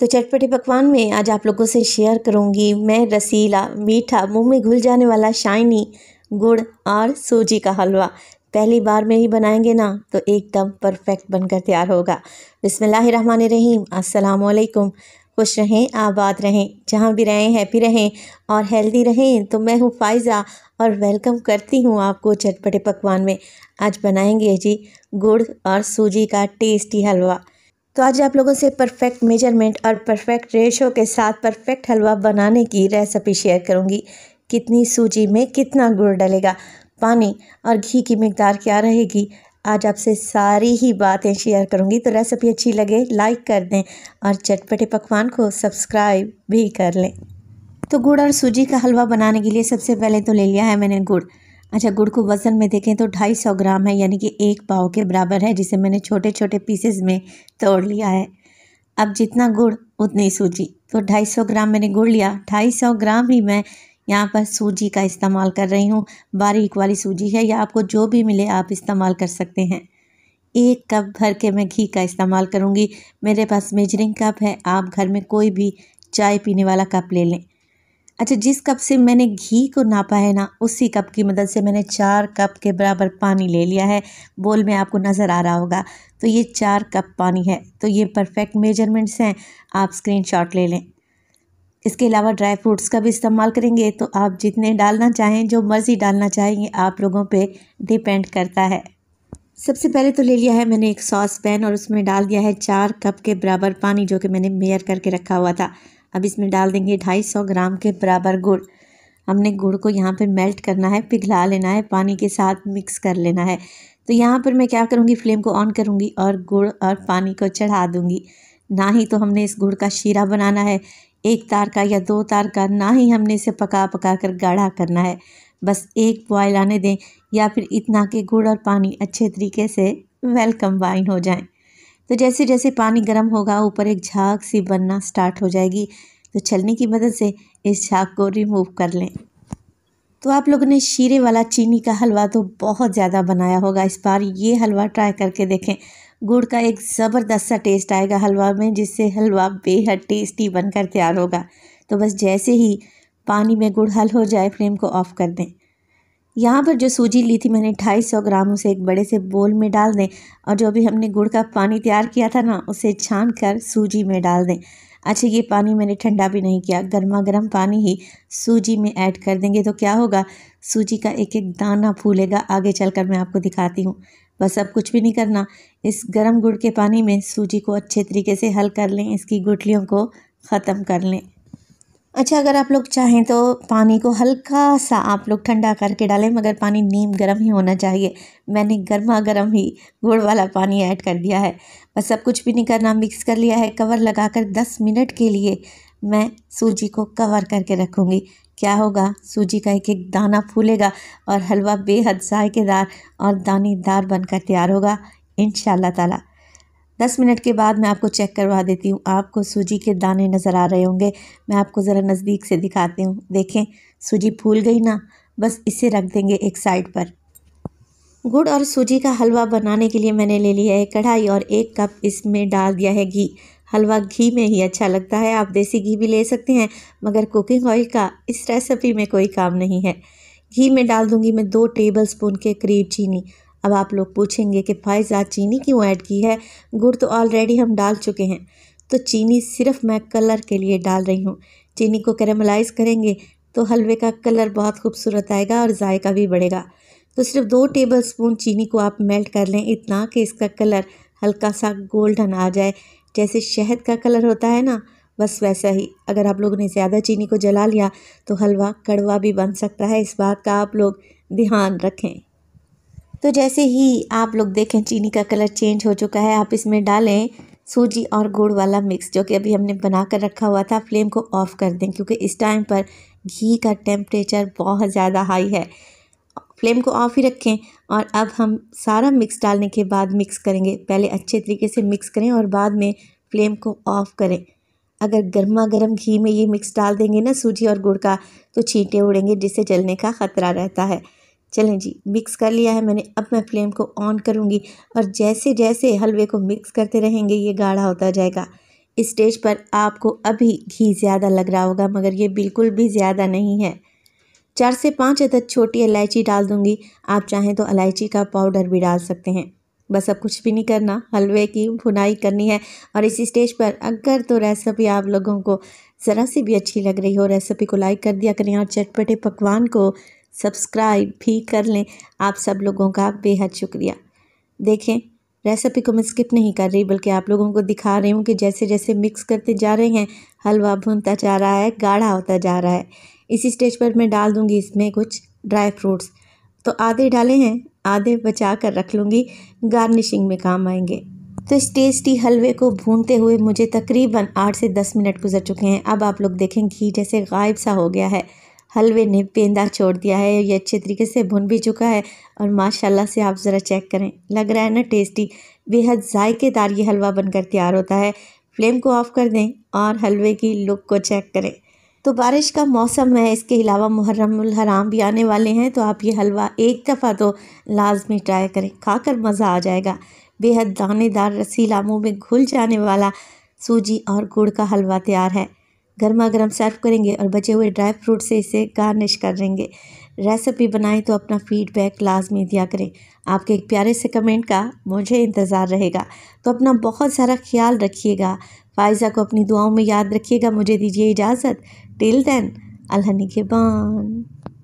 तो चटपटे पकवान में आज आप लोगों से शेयर करूंगी मैं रसीला मीठा मुंह में घुल जाने वाला शाइनी गुड़ और सूजी का हलवा पहली बार में ही बनाएंगे ना तो एकदम परफेक्ट बनकर तैयार होगा रहीम असलकुम खुश रहें आबाद रहें जहाँ भी रहें हैप्पी रहें और हेल्दी रहें तो मैं हूँ फाइज़ा और वेलकम करती हूँ आपको चटपटे पकवान में आज बनाएंगे जी गुड़ और सूजी का टेस्टी हलवा तो आज आप लोगों से परफेक्ट मेजरमेंट और परफेक्ट रेशो के साथ परफेक्ट हलवा बनाने की रेसिपी शेयर करूंगी कितनी सूजी में कितना गुड़ डलेगा पानी और घी की मकदार क्या रहेगी आज आपसे सारी ही बातें शेयर करूंगी तो रेसिपी अच्छी लगे लाइक कर दें और चटपटे पकवान को सब्सक्राइब भी कर लें तो गुड़ और सूजी का हलवा बनाने के लिए सबसे पहले तो ले लिया है मैंने गुड़ अच्छा गुड़ को वज़न में देखें तो ढाई सौ ग्राम है यानी कि एक पाव के बराबर है जिसे मैंने छोटे छोटे पीसेस में तोड़ लिया है अब जितना गुड़ उतनी सूजी तो ढाई सौ ग्राम मैंने गुड़ लिया ढाई सौ ग्राम ही मैं यहाँ पर सूजी का इस्तेमाल कर रही हूँ बारीक वाली सूजी है या आपको जो भी मिले आप इस्तेमाल कर सकते हैं एक कप भर के मैं घी का इस्तेमाल करूँगी मेरे पास मेजरिंग कप है आप घर में कोई भी चाय पीने वाला कप ले लें अच्छा जिस कप से मैंने घी को नापा है ना उसी कप की मदद से मैंने चार कप के बराबर पानी ले लिया है बोल में आपको नज़र आ रहा होगा तो ये चार कप पानी है तो ये परफेक्ट मेजरमेंट्स हैं आप स्क्रीनशॉट ले लें इसके अलावा ड्राई फ्रूट्स का भी इस्तेमाल करेंगे तो आप जितने डालना चाहें जो मर्ज़ी डालना चाहें ये आप लोगों पर डिपेंड करता है सबसे पहले तो ले लिया है मैंने एक सॉस पैन और उसमें डाल दिया है चार कप के बराबर पानी जो कि मैंने मेयर करके रखा हुआ था अब इसमें डाल देंगे ढाई सौ ग्राम के बराबर गुड़ हमने गुड़ को यहाँ पर मेल्ट करना है पिघला लेना है पानी के साथ मिक्स कर लेना है तो यहाँ पर मैं क्या करूँगी फ्लेम को ऑन करूँगी और गुड़ और पानी को चढ़ा दूँगी ना ही तो हमने इस गुड़ का शीरा बनाना है एक तार का या दो तार का ना ही हमने इसे पका पका कर गाढ़ा करना है बस एक बॉयल आने दें या फिर इतना के गुड़ और पानी अच्छे तरीके से वेल कम्बाइन हो जाएं तो जैसे जैसे पानी गर्म होगा ऊपर एक झाग सी बनना स्टार्ट हो जाएगी तो छलने की मदद से इस झाग को रिमूव कर लें तो आप लोगों ने शीरे वाला चीनी का हलवा तो बहुत ज़्यादा बनाया होगा इस बार ये हलवा ट्राई करके देखें गुड़ का एक ज़बरदस्त सा टेस्ट आएगा हलवा में जिससे हलवा बेहद टेस्टी बनकर तैयार होगा तो बस जैसे ही पानी में गुड़ हल हो जाए फ्लेम को ऑफ़ कर दें यहाँ पर जो सूजी ली थी मैंने ढाई सौ ग्राम उसे एक बड़े से बोल में डाल दें और जो अभी हमने गुड़ का पानी तैयार किया था ना उसे छान कर सूजी में डाल दें अच्छा ये पानी मैंने ठंडा भी नहीं किया गर्मा गर्म पानी ही सूजी में ऐड कर देंगे तो क्या होगा सूजी का एक एक दाना फूलेगा आगे चलकर मैं आपको दिखाती हूँ बस अब कुछ भी नहीं करना इस गर्म गुड़ के पानी में सूजी को अच्छे तरीके से हल कर लें इसकी गुटलियों को ख़त्म कर लें अच्छा अगर आप लोग चाहें तो पानी को हल्का सा आप लोग ठंडा करके डालें मगर पानी नीम गर्म ही होना चाहिए मैंने गर्मा गर्म ही गुड़ वाला पानी ऐड कर दिया है बस सब कुछ भी नहीं करना मिक्स कर लिया है कवर लगाकर 10 मिनट के लिए मैं सूजी को कवर करके रखूँगी क्या होगा सूजी का एक एक दाना फूलेगा और हलवा बेहद जायकेदार और दानेदार बनकर तैयार होगा इन ताला दस मिनट के बाद मैं आपको चेक करवा देती हूँ आपको सूजी के दाने नज़र आ रहे होंगे मैं आपको ज़रा नज़दीक से दिखाती हूँ देखें सूजी फूल गई ना बस इसे रख देंगे एक साइड पर गुड़ और सूजी का हलवा बनाने के लिए मैंने ले लिया है कढ़ाई और एक कप इसमें डाल दिया है घी हलवा घी में ही अच्छा लगता है आप देसी घी भी ले सकते हैं मगर कुकिंग ऑयल का इस रेसिपी में कोई काम नहीं है घी में डाल दूंगी मैं दो टेबल स्पून के करीब चीनी अब आप लोग पूछेंगे कि फायज़ा चीनी क्यों ऐड की है गुड़ तो ऑलरेडी हम डाल चुके हैं तो चीनी सिर्फ मैं कलर के लिए डाल रही हूँ चीनी को कैरमलाइज करेंगे तो हलवे का कलर बहुत खूबसूरत आएगा और जायका भी बढ़ेगा तो सिर्फ दो टेबल स्पून चीनी को आप मेल्ट कर लें इतना कि इसका कलर हल्का सा गोल्डन आ जाए जैसे शहद का कलर होता है ना बस वैसा ही अगर आप लोगों ने ज़्यादा चीनी को जला लिया तो हलवा कड़वा भी बन सकता है इस बात का आप लोग ध्यान रखें तो जैसे ही आप लोग देखें चीनी का कलर चेंज हो चुका है आप इसमें डालें सूजी और गुड़ वाला मिक्स जो कि अभी हमने बना कर रखा हुआ था फ्लेम को ऑफ़ कर दें क्योंकि इस टाइम पर घी का टेम्परेचर बहुत ज़्यादा हाई है फ्लेम को ऑफ़ ही रखें और अब हम सारा मिक्स डालने के बाद मिक्स करेंगे पहले अच्छे तरीके से मिक्स करें और बाद में फ्लेम को ऑफ़ करें अगर गर्मा गर्म घी में ये मिक्स डाल देंगे ना सूजी और गुड़ का तो छींटे उड़ेंगे जिससे जलने का ख़तरा रहता है चलें जी मिक्स कर लिया है मैंने अब मैं फ्लेम को ऑन करूँगी और जैसे जैसे हलवे को मिक्स करते रहेंगे ये गाढ़ा होता जाएगा इस स्टेज पर आपको अभी घी ज़्यादा लग रहा होगा मगर ये बिल्कुल भी ज़्यादा नहीं है चार से पाँच अदद छोटी इलायची डाल दूँगी आप चाहें तो इलायची का पाउडर भी डाल सकते हैं बस अब कुछ भी नहीं करना हलवे की भुनाई करनी है और इस स्टेज पर अगर तो रेसिपी आप लोगों को ज़रा सी भी अच्छी लग रही हो रेसिपी को लाइक कर दिया करें और चटपटे पकवान को सब्सक्राइब भी कर लें आप सब लोगों का बेहद शुक्रिया देखें रेसिपी को मैं स्किप नहीं कर रही बल्कि आप लोगों को दिखा रही हूँ कि जैसे जैसे मिक्स करते जा रहे हैं हलवा भुनता जा रहा है गाढ़ा होता जा रहा है इसी स्टेज पर मैं डाल दूँगी इसमें कुछ ड्राई फ्रूट्स तो आधे डाले हैं आधे बचा कर रख लूँगी गार्निशिंग में काम आएंगे तो इस टेस्टी हलवे को भूनते हुए मुझे तकरीबन आठ से दस मिनट गुजर चुके हैं अब आप लोग देखें घी जैसे गायब सा हो गया है हलवे ने पेंदा छोड़ दिया है ये अच्छे तरीके से भुन भी चुका है और माशाल्लाह से आप ज़रा चेक करें लग रहा है ना टेस्टी बेहद जायकेदार ये हलवा बनकर तैयार होता है फ्लेम को ऑफ़ कर दें और हलवे की लुक को चेक करें तो बारिश का मौसम है इसके अलावा मुहर्रमुल हराम भी आने वाले हैं तो आप ये हलवा एक दफ़ा तो लाजमी ट्राई करें खाकर मज़ा आ जाएगा बेहद दानेदार रसीला मुँह में घुल जाने वाला सूजी और गुड़ का हलवा तैयार है गर्मा गर्म सर्व करेंगे और बचे हुए ड्राई फ्रूट से इसे गार्निश कर देंगे रेसिपी बनाएं तो अपना फीडबैक लाजमी दिया करें आपके एक प्यारे से कमेंट का मुझे इंतज़ार रहेगा तो अपना बहुत सारा ख्याल रखिएगा फायज़ा को अपनी दुआओं में याद रखिएगा मुझे दीजिए इजाज़त टिल देन अल्लाह बान